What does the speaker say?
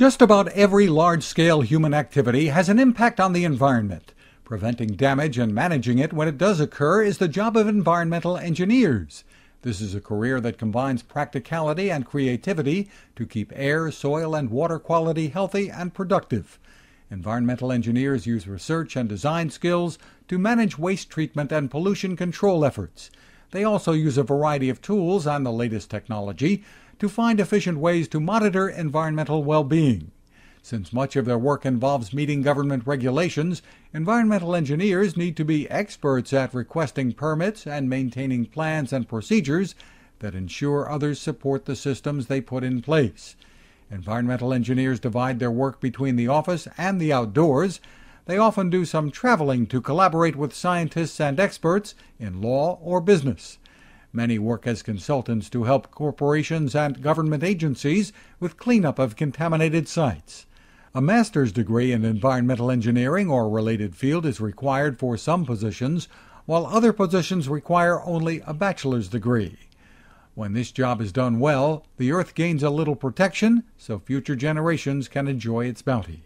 Just about every large scale human activity has an impact on the environment. Preventing damage and managing it when it does occur is the job of environmental engineers. This is a career that combines practicality and creativity to keep air, soil, and water quality healthy and productive. Environmental engineers use research and design skills to manage waste treatment and pollution control efforts. They also use a variety of tools and the latest technology to find efficient ways to monitor environmental well being. Since much of their work involves meeting government regulations, environmental engineers need to be experts at requesting permits and maintaining plans and procedures that ensure others support the systems they put in place. Environmental engineers divide their work between the office and the outdoors. They often do some traveling to collaborate with scientists and experts in law or business. Many work as consultants to help corporations and government agencies with cleanup of contaminated sites. A master's degree in environmental engineering or related field is required for some positions, while other positions require only a bachelor's degree. When this job is done well, the earth gains a little protection so future generations can enjoy its bounty.